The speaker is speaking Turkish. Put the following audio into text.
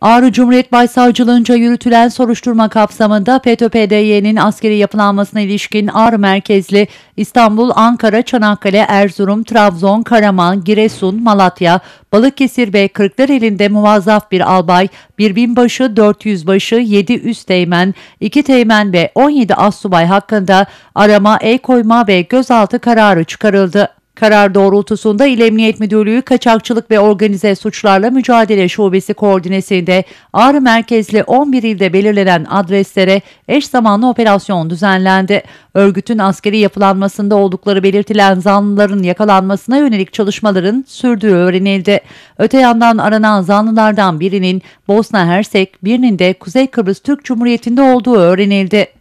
Ağrı Cumhuriyet Başsavcılığınca yürütülen soruşturma kapsamında FETÖ-PDY'nin askeri yapılanmasına ilişkin Ağrı merkezli İstanbul, Ankara, Çanakkale, Erzurum, Trabzon, Karaman, Giresun, Malatya, Balıkesir ve Kırklareli'nde muvazzaf bir albay, bir binbaşı, 400 başı, 7 üst teğmen, 2 teğmen ve 17 assubay hakkında arama, el koyma ve gözaltı kararı çıkarıldı. Karar doğrultusunda İl Emniyet Müdürlüğü Kaçakçılık ve Organize Suçlarla Mücadele Şubesi koordinesinde Ağrı merkezli 11 ilde belirlenen adreslere eş zamanlı operasyon düzenlendi. Örgütün askeri yapılanmasında oldukları belirtilen zanlıların yakalanmasına yönelik çalışmaların sürdüğü öğrenildi. Öte yandan aranan zanlılardan birinin Bosna Hersek, birinin de Kuzey Kıbrıs Türk Cumhuriyeti'nde olduğu öğrenildi.